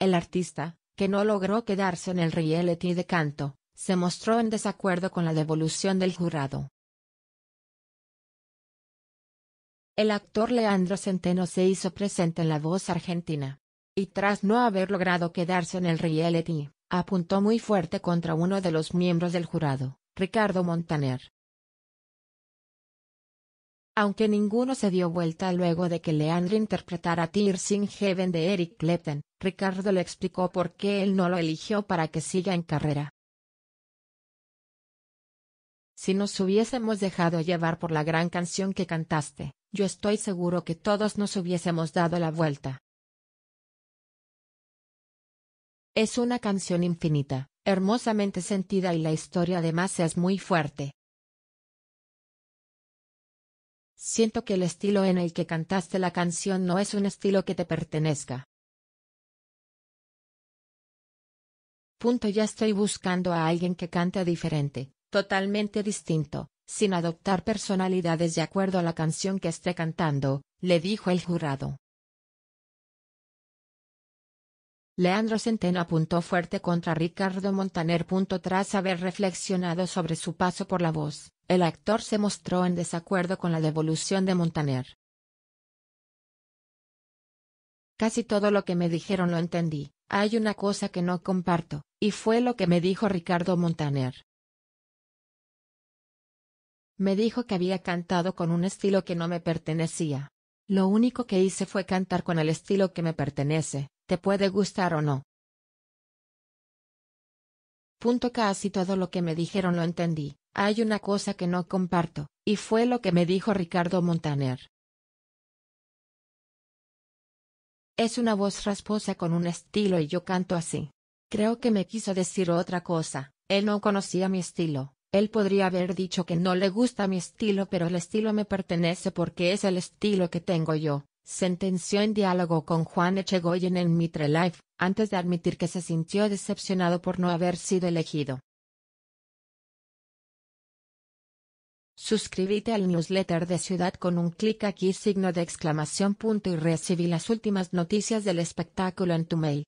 El artista, que no logró quedarse en el reality de canto, se mostró en desacuerdo con la devolución del jurado. El actor Leandro Centeno se hizo presente en La Voz Argentina. Y tras no haber logrado quedarse en el reality, apuntó muy fuerte contra uno de los miembros del jurado, Ricardo Montaner aunque ninguno se dio vuelta luego de que Leandro interpretara Tears in Heaven de Eric Clapton, Ricardo le explicó por qué él no lo eligió para que siga en carrera. Si nos hubiésemos dejado llevar por la gran canción que cantaste, yo estoy seguro que todos nos hubiésemos dado la vuelta. Es una canción infinita, hermosamente sentida y la historia además es muy fuerte. Siento que el estilo en el que cantaste la canción no es un estilo que te pertenezca. Punto ya estoy buscando a alguien que cante diferente, totalmente distinto, sin adoptar personalidades de acuerdo a la canción que esté cantando, le dijo el jurado. Leandro Centeno apuntó fuerte contra Ricardo Montaner. Tras haber reflexionado sobre su paso por la voz, el actor se mostró en desacuerdo con la devolución de Montaner. Casi todo lo que me dijeron lo entendí, hay una cosa que no comparto, y fue lo que me dijo Ricardo Montaner. Me dijo que había cantado con un estilo que no me pertenecía. Lo único que hice fue cantar con el estilo que me pertenece, te puede gustar o no. Punto casi todo lo que me dijeron lo entendí, hay una cosa que no comparto, y fue lo que me dijo Ricardo Montaner. Es una voz rasposa con un estilo y yo canto así. Creo que me quiso decir otra cosa, él no conocía mi estilo, él podría haber dicho que no le gusta mi estilo pero el estilo me pertenece porque es el estilo que tengo yo, sentenció en diálogo con Juan Echegoyen en Mitre Life, antes de admitir que se sintió decepcionado por no haber sido elegido. Suscríbete al newsletter de Ciudad con un clic aquí signo de exclamación punto y recibí las últimas noticias del espectáculo en tu mail.